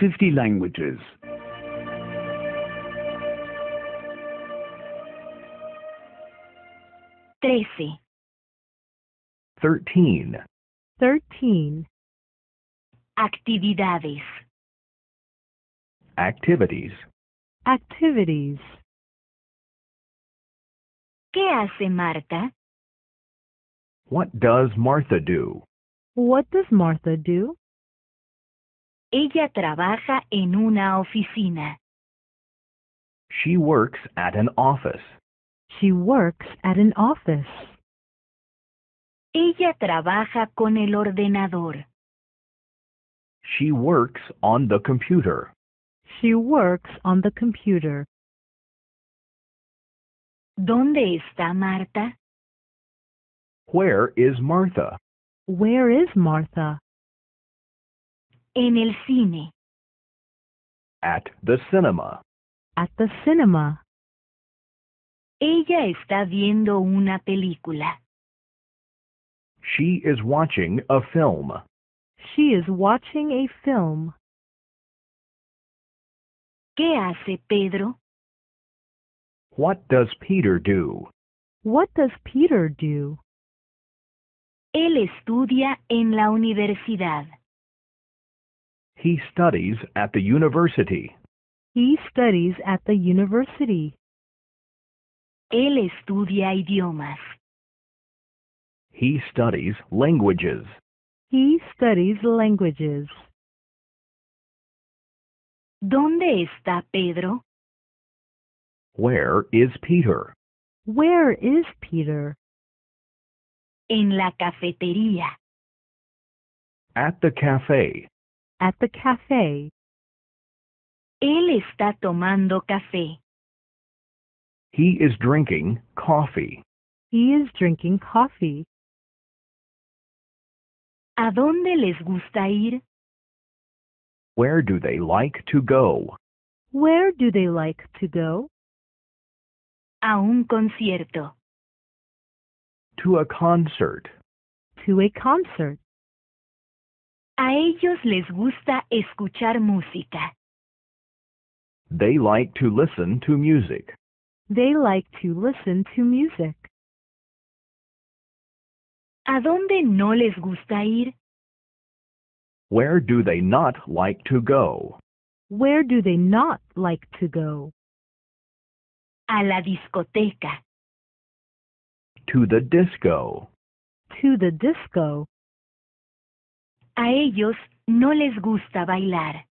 50 languages. Trece. Thirteen. Thirteen. Actividades. Activities. Activities. ¿Qué hace Marta? What does Martha do? What does Martha do? Ella trabaja en una oficina. She works at an office. She works at an office. Ella trabaja con el ordenador. She works on the computer. She works on the computer. ¿Dónde está Marta? Where is Martha? Where is Martha? En el cine. At the cinema. At the cinema. Ella está viendo una película. She is watching a film. She is watching a film. ¿Qué hace Pedro? What does Peter do? What does Peter do? Él estudia en la universidad. He studies at the university. He studies at the university. Él estudia idiomas. He studies languages. He studies languages. ¿Dónde está Pedro? Where is Peter? Where is Peter? En la cafetería. At the cafe. At the cafe. Él está tomando café. He is drinking coffee. He is drinking coffee. ¿A dónde les gusta ir? Where do they like to go? Where do they like to go? A un concierto. To a concert. To a concert. A ellos les gusta escuchar música. They like to listen to music. They like to listen to music. ¿A dónde no les gusta ir? Where do they not like to go? Where do they not like to go? A la discoteca. To the disco. To the disco. A ellos no les gusta bailar.